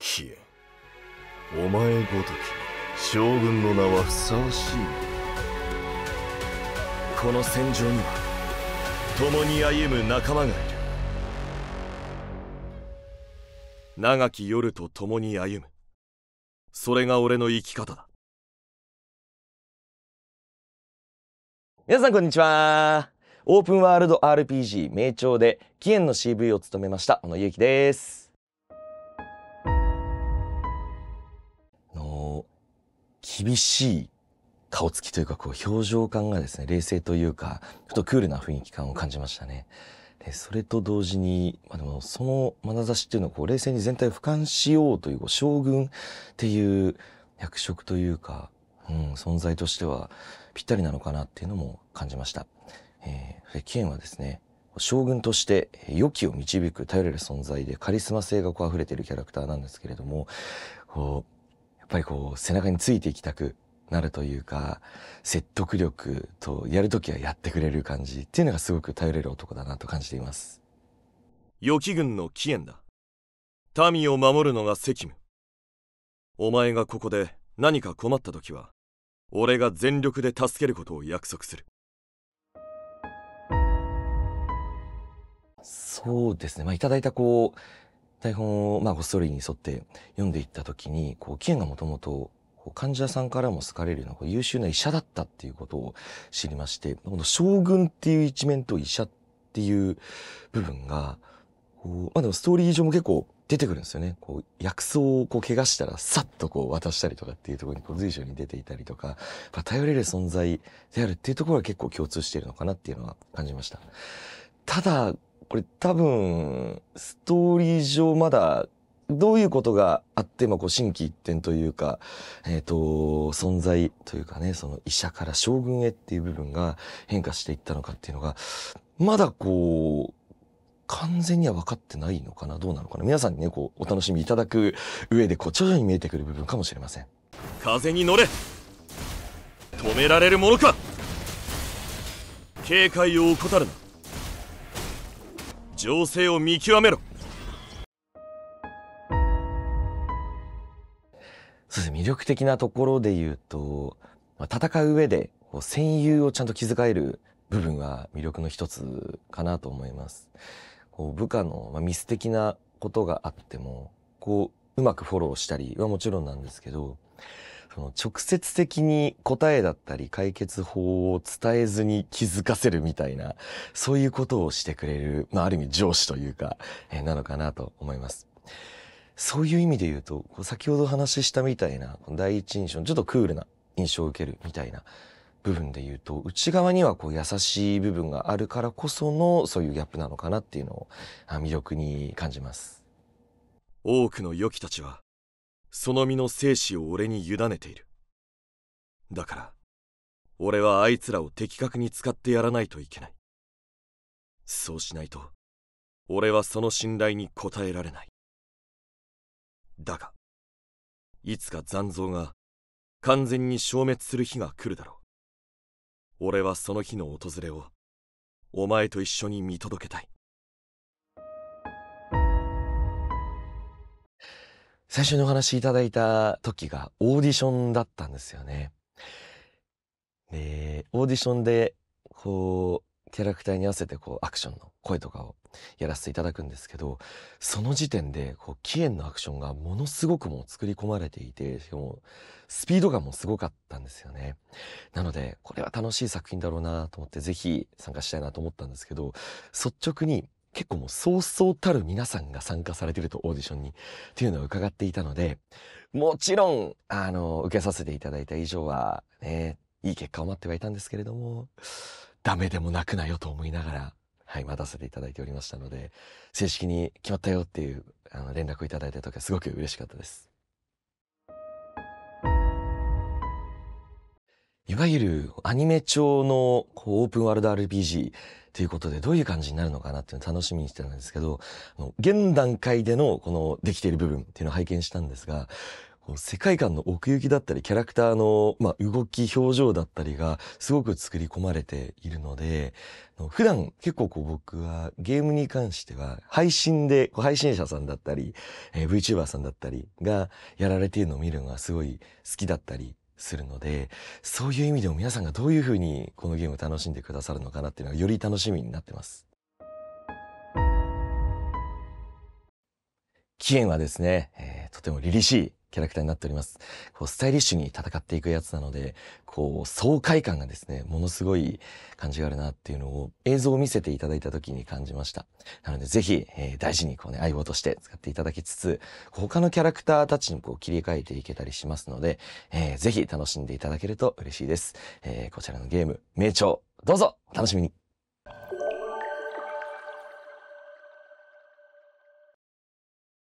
ひえお前ごとき将軍の名はふさわしいこの戦場には共に歩む仲間がいる長き夜と共に歩むそれが俺の生き方だ皆さんこんにちはオープンワールド RPG 名調で起源の CV を務めました小野ゆうきです厳しい顔つきというか、こう、表情感がですね、冷静というか、ちょっとクールな雰囲気感を感じましたね。でそれと同時に、まあ、でもその眼差しっていうのは、こう冷静に全体を俯瞰しようというこう将軍っていう役職というか、うん、存在としてはぴったりなのかなっていうのも感じました。えー、キはですね、将軍として良きを導く頼れる存在でカリスマ性がこう溢れているキャラクターなんですけれども、こうっぱりこう背中についていきたくなるというか説得力とやるときはやってくれる感じっていうのがすごく頼れる男だなと感じています予期軍の起源だ民を守るのが責務お前がここで何か困った時は俺が全力で助けることを約束するそうですねまあいただいたこう台本を、まあ、ごストーリーに沿って読んでいった時に、こう、キエンがもともと、患者さんからも好かれるような優秀な医者だったっていうことを知りまして、この将軍っていう一面と医者っていう部分が、こう、まあでもストーリー上も結構出てくるんですよね。こう、薬草をこう怪我したらさっとこう渡したりとかっていうところにこう随所に出ていたりとか、頼れる存在であるっていうところは結構共通しているのかなっていうのは感じました。ただ、これ多分、ストーリー上まだ、どういうことがあって、まあ、こう、新規一転というか、えっ、ー、と、存在というかね、その医者から将軍へっていう部分が変化していったのかっていうのが、まだこう、完全には分かってないのかなどうなのかな皆さんにね、こう、お楽しみいただく上で、こう、徐々に見えてくる部分かもしれません。風に乗れ止められるものか警戒を怠るな。情勢を見極めろそうです魅力的なところで言うと、ま戦う上で戦友をちゃんと気遣える部分は魅力の一つかなと思います。こう部下の、まミス的なことがあってもこううまくフォローしたりはもちろんなんですけどその直接的に答えだったり解決法を伝えずに気づかせるみたいな、そういうことをしてくれる、まあある意味上司というか、えー、なのかなと思います。そういう意味で言うと、先ほどお話ししたみたいな、第一印象、ちょっとクールな印象を受けるみたいな部分で言うと、内側にはこう優しい部分があるからこその、そういうギャップなのかなっていうのを、魅力に感じます。多くの良きたちはその身の生死を俺に委ねているだから俺はあいつらを的確に使ってやらないといけないそうしないと俺はその信頼に応えられないだがいつか残像が完全に消滅する日が来るだろう俺はその日の訪れをお前と一緒に見届けたい最初にお話しいただいた時がオーディションだったんですよね。で、オーディションで、こう、キャラクターに合わせてこうアクションの声とかをやらせていただくんですけど、その時点でこう、キエンのアクションがものすごくもう作り込まれていて、しかもスピード感もすごかったんですよね。なので、これは楽しい作品だろうなと思って、ぜひ参加したいなと思ったんですけど、率直に結構もうそうそうたる皆さんが参加されてるとオーディションにっていうのを伺っていたので、もちろん、あの、受けさせていただいた以上はね、いい結果を待ってはいたんですけれども、ダメでも泣くなよと思いながら、はい、待たせていただいておりましたので、正式に決まったよっていう、あの、連絡をいただいた時はすごく嬉しかったです。いわゆるアニメ調のこうオープンワールド RPG ということでどういう感じになるのかなっていうの楽しみにしてたんですけど、あの現段階でのこのできている部分っていうのを拝見したんですが、世界観の奥行きだったり、キャラクターの、まあ、動き、表情だったりが、すごく作り込まれているので、普段結構こう僕はゲームに関しては、配信で、配信者さんだったり、えー、VTuber さんだったりがやられているのを見るのがすごい好きだったりするのでそういう意味でも皆さんがどういうふうにこのゲームを楽しんでくださるのかなっていうのがより楽しみになってます。期限はですね、えー、とても凛々しいキャラクターになっております。こうスタイリッシュに戦っていくやつなので、こう爽快感がですね、ものすごい感じがあるなっていうのを映像を見せていただいた時に感じました。なのでぜひ、えー、大事にこうね、相棒として使っていただきつつ、他のキャラクターたちにこう切り替えていけたりしますので、えー、ぜひ楽しんでいただけると嬉しいです。えー、こちらのゲーム、名著、どうぞお楽しみに